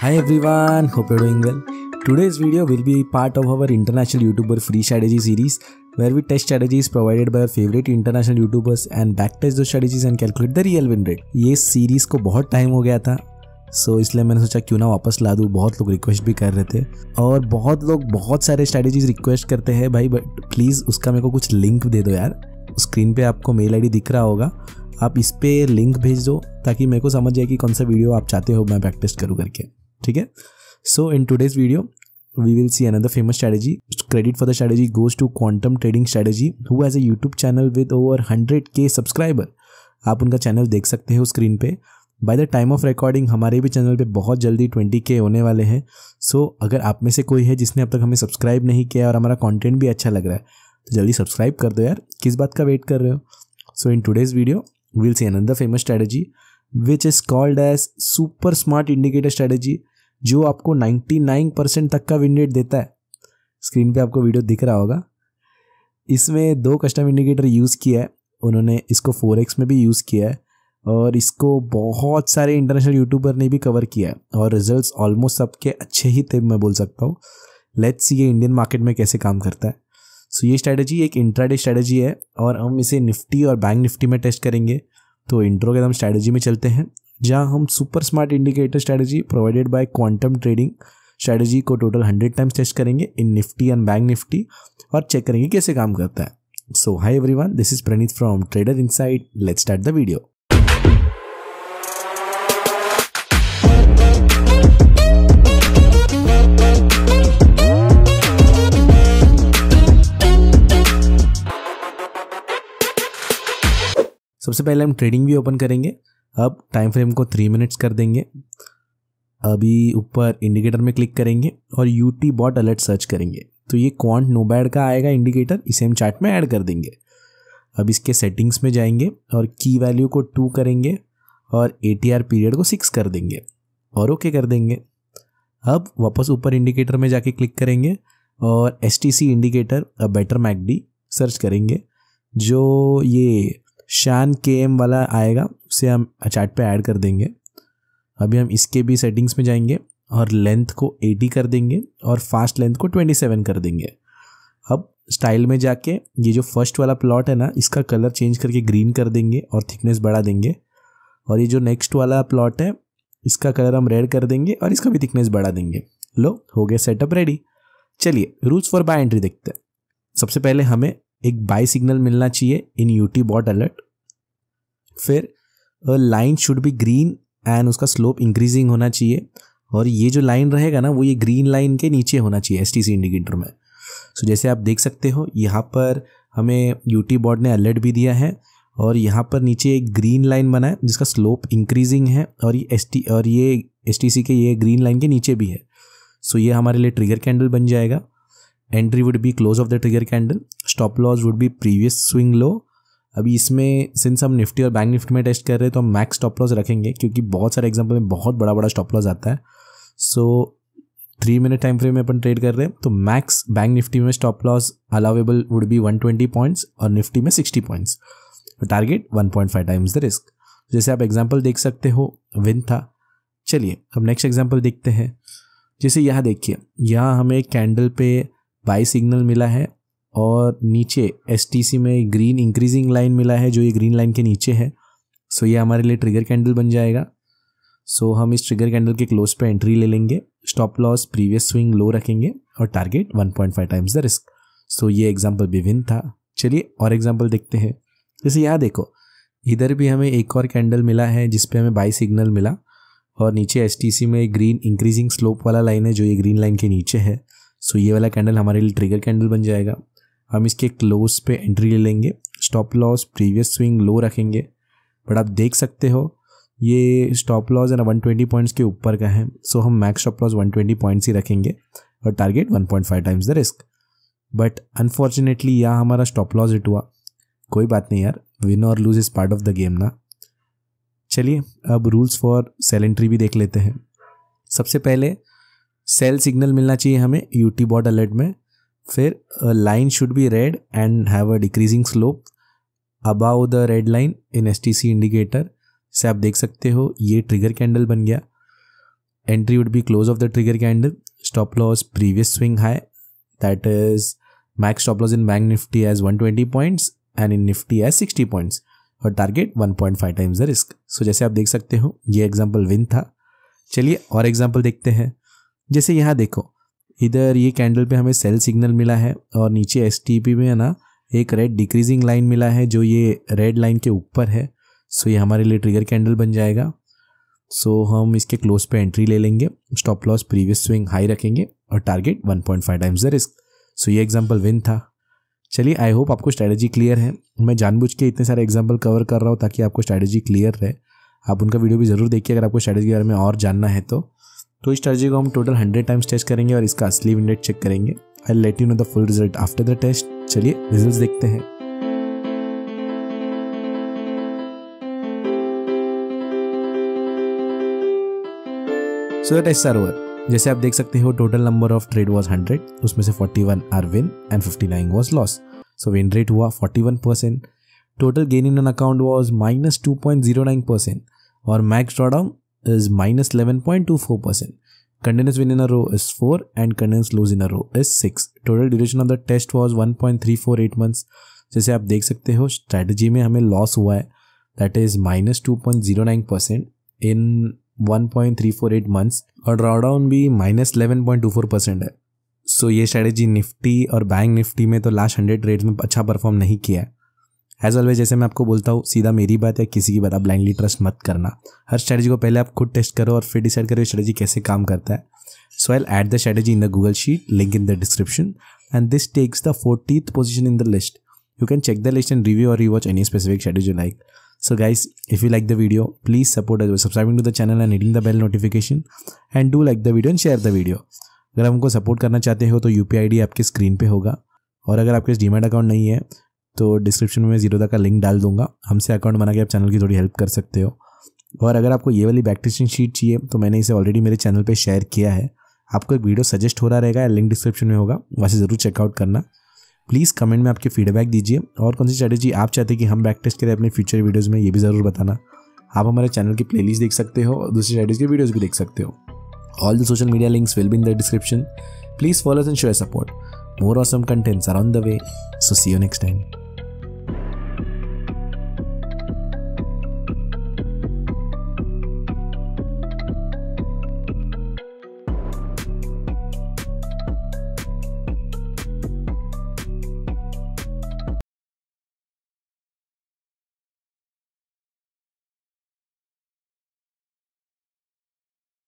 Hi everyone, hope you're doing well. Today's video will be part of our international YouTuber free strategy series where we test strategies provided by our favorite international YouTubers and backtest those strategies and calculate the real win rate. ये series को बहुत time हो गया था so, इसलिए मैंने सोचा क्यों ना वापस ला दूँ बहुत लोग request भी कर रहे थे और बहुत लोग बहुत सारे strategies request करते हैं भाई but please उसका मेरे को कुछ link दे दो यार स्क्रीन पे आपको मेल आईडी दिख रहा होगा आप इस पर लिंक भेज दो ताकि मेरे को समझ जाए कि कौन सा वीडियो आप चाहते हो मैं बैक टेस्ट करूँ करके ठीक है in today's video we will see another famous famous credit for the the goes to quantum trading trading who as a YouTube channel with over hundred K subscriber आप उनका चैनल देख सकते हो स्क्रीन पे by the time of recording हमारे भी channel पे बहुत जल्दी ट्वेंटी के होने वाले हैं सो so, अगर आप में से कोई है जिसने अब तक हमें सब्सक्राइब नहीं किया और हमारा कॉन्टेंट भी अच्छा लग रहा है तो जल्दी सब्सक्राइब कर दो यार किस बात का वेट कर रहे हो so in today's video will see another famous strategy which is called as super smart indicator strategy जो आपको 99 परसेंट तक का विन रेट देता है स्क्रीन पे आपको वीडियो दिख रहा होगा इसमें दो कस्टम इंडिकेटर यूज़ किया है उन्होंने इसको फोर में भी यूज़ किया है और इसको बहुत सारे इंटरनेशनल यूट्यूबर ने भी कवर किया है और रिजल्ट्स ऑलमोस्ट सबके अच्छे ही थे मैं बोल सकता हूँ लेट्स सी ये इंडियन मार्केट में कैसे काम करता है सो so, ये स्ट्रैटेजी एक इंट्राडे स्ट्रैटेजी है और हम इसे निफ्टी और बैंक निफ्टी में टेस्ट करेंगे तो इंट्रो के हम स्ट्रैटेजी में चलते हैं जहां हम super smart indicator strategy provided by quantum trading strategy को टोटल हंड्रेड टाइम्स टेस्ट करेंगे in Nifty and bank Nifty और चेक करेंगे कैसे काम करता है so hi everyone this is Praneet from trader side let's start the video सबसे पहले हम ट्रेडिंग भी ओपन करेंगे अब टाइम फ्रेम को थ्री मिनट्स कर देंगे अभी ऊपर इंडिकेटर में क्लिक करेंगे और U T bot alert search करेंगे तो ये क्वांट नोबैड का आएगा इंडिकेटर इसे हम चार्ट में ऐड कर देंगे अब इसके सेटिंग्स में जाएंगे और की वैल्यू को टू करेंगे और ए पीरियड को सिक्स कर देंगे और ओके कर देंगे अब वापस ऊपर इंडिकेटर में जाके क्लिक करेंगे और S indicator a better MACD search करेंगे जो ये शान के एम वाला आएगा उसे हम चार्ट पे ऐड कर देंगे अभी हम इसके भी सेटिंग्स में जाएंगे और लेंथ को 80 कर देंगे और फास्ट लेंथ को 27 कर देंगे अब स्टाइल में जाके ये जो फर्स्ट वाला प्लॉट है ना इसका कलर चेंज करके ग्रीन कर देंगे और थिकनेस बढ़ा देंगे और ये जो नेक्स्ट वाला प्लॉट है इसका कलर हम रेड कर देंगे और इसका भी थिकनेस बढ़ा देंगे लो हो गया सेटअप रेडी चलिए रूल्स फॉर बाय एंट्री देखते हैं सबसे पहले हमें एक बाई सिग्नल मिलना चाहिए in U T bot alert फिर line should be green and उसका स्लोप इंक्रीजिंग होना चाहिए और ये जो लाइन रहेगा ना वो ये ग्रीन लाइन के नीचे होना चाहिए एस इंडिकेटर में सो so, जैसे आप देख सकते हो यहाँ पर हमें यू टी बॉट ने अलर्ट भी दिया है और यहाँ पर नीचे एक ग्रीन लाइन बना है जिसका स्लोप इंक्रीजिंग है और ये एस और ये एस के ये ग्रीन लाइन के नीचे भी है सो so, ये हमारे लिए ट्रिगर कैंडल बन जाएगा entry would be close of the trigger candle stop loss would be previous swing low अभी इसमें सिंस हम निफ्टी और बैंक निफ्टी में टेस्ट कर रहे हैं तो हम मैक्स स्टॉप लॉस रखेंगे क्योंकि बहुत सारे एग्जाम्पल में बहुत बड़ा बड़ा स्टॉप लॉस आता है so three minute time frame में अपन ट्रेड कर रहे हैं तो मैक्स बैंक निफ्टी में stop loss allowable would be one twenty points और निफ्टी में सिक्सटी पॉइंट्स तो target five times the risk जैसे आप एग्जाम्पल देख सकते हो विन था चलिए अब नेक्स्ट एग्जाम्पल देखते हैं जैसे यहाँ देखिए यहाँ हमें कैंडल पे बाई सिग्नल मिला है और नीचे एस में ग्रीन इंक्रीजिंग लाइन मिला है जो ये ग्रीन लाइन के नीचे है सो ये हमारे लिए ट्रिगर कैंडल बन जाएगा सो हम इस ट्रिगर कैंडल के क्लोज पे एंट्री ले लेंगे stop loss previous swing low रखेंगे और target 1.5 times the risk so ये एग्जांपल विभिन्न था चलिए और एग्जांपल देखते हैं जैसे यहाँ देखो इधर भी हमें एक और कैंडल मिला है जिसपे हमें बाई सिग्नल मिला और नीचे एस में ग्रीन इंक्रीजिंग स्लोप वाला लाइन है जो ये ग्रीन लाइन के नीचे है सो ये वाला कैंडल हमारे लिए ट्रिगर कैंडल बन जाएगा हम इसके क्लोज पे एंट्री ले लेंगे stop loss previous swing low रखेंगे बट आप देख सकते हो ये स्टॉप लॉस है ना 120 पॉइंट्स के ऊपर का है सो हम मैक्स स्टॉप लॉस 120 पॉइंट्स ही रखेंगे और target 1.5 times the risk but unfortunately यह हमारा स्टॉप लॉस हिट हुआ कोई बात नहीं यार विन और lose is part of the game ना चलिए अब रूल्स फॉर सेल एंट्री भी देख लेते हैं सबसे पहले सेल सिग्नल मिलना चाहिए हमें यू टी बॉट अलर्ट में फिर line should be red and have a decreasing slope above the red line in S T C indicator से आप देख सकते हो ये ट्रिगर कैंडल बन गया entry would be close of the trigger candle stop loss previous swing high that is max stop loss in bank Nifty as one twenty points and in Nifty as sixty points और target five times the risk so जैसे आप देख सकते हो ये example win था चलिए और एग्जाम्पल देखते हैं जैसे यहाँ देखो इधर ये कैंडल पे हमें सेल सिग्नल मिला है और नीचे एस में है ना एक रेड डिक्रीजिंग लाइन मिला है जो ये रेड लाइन के ऊपर है सो ये हमारे लिए ट्रिगर कैंडल बन जाएगा सो हम इसके क्लोज पे एंट्री ले लेंगे stop loss previous swing high रखेंगे और target 1.5 times the risk so ये एग्जांपल विन था चलिए आई होप आपको स्ट्रैटेजी क्लियर है मैं जानबूझ के इतने सारे एग्जाम्पल कवर कर रहा हूँ ताकि आपको स्ट्रैटेजी क्लियर रहे आप उनका वीडियो भी ज़रूर देखिए अगर आपको स्ट्रैटेजी के बारे में और जानना है तो तो इस स्ट्रैटेजी को हम टोटल हंड्रेड टाइम्स टेस्ट करेंगे और इसका असली इंडेक्स चेक करेंगे I let you know the full result after the test चलिए रिजल्ट देखते हैं सो दैट एस सर्वर जैसे आप देख सकते हो total number of trade was 100 उसमें से 41 are win and 59 was loss so win rate हुआ 41 percent total gain in an account was minus 2.09 percent और max drawdown is minus 11.24 percent. Continuous win in a row is 4 and continuous lose in a row is 6. Total duration of the test was 1.348 months जैसे आप देख सकते हो strategy में हमें loss हुआ है that is minus two point zero nine percent in one point three four eight months और ड्रॉडाउन भी minus eleven point two four percent है सो so ये स्ट्रैटेजी निफ्टी और बैंक निफ्टी में तो लास्ट हंड्रेड रेट में अच्छा परफॉर्म नहीं किया है एज ऑलवेज जैसे मैं आपको बोलता हूँ सीधा मेरी बात या किसी की बात आप ब्लाइंडली ट्रस्ट मत करना हर स्ट्रैटेजी को पहले आप खुद टेस्ट करो और फिर डिसाइड करो स्ट्रेटेजी कैसे काम करता है so I add the strategy in the Google sheet link in the description and this takes the forty position in the list you can check the list and review और you watch any specific you like so guys if you like the video please support us subscribing to the channel and and the bell notification and do like the video and share the video अगर हमको support करना चाहते हो तो U P आपके screen पे होगा और अगर आपके पास डीमेट अकाउंट नहीं है तो डिस्क्रिप्शन में जीरो जीरोदा का लिंक डाल दूंगा हमसे अकाउंट बना के आप चैनल की थोड़ी हेल्प कर सकते हो और अगर आपको ये वाली बैक टेस्टिंग शीट चाहिए तो मैंने इसे ऑलरेडी मेरे चैनल पर शेयर किया है आपको एक वीडियो सजेस्ट हो रहा रहेगा या लिंक डिस्क्रिप्शन में होगा वहाँ से ज़रूर चेकआउट करना प्लीज़ कमेंट में आपके फीडबैक दीजिए और कौन सी स्ट्रैटेजी आप चाहते हैं कि हम बैक टेस्ट करें अपने फ्यूचर वीडियोज़ में ये भी ज़रूर बताना आप हमारे चैनल की प्लेलिस्ट देख सकते हो और दूसरी स्ट्रेटेजी की वीडियोज़ भी देख सकते हो all the social media links will be in the description please follow and share support more awesome contents are on the way so see you next time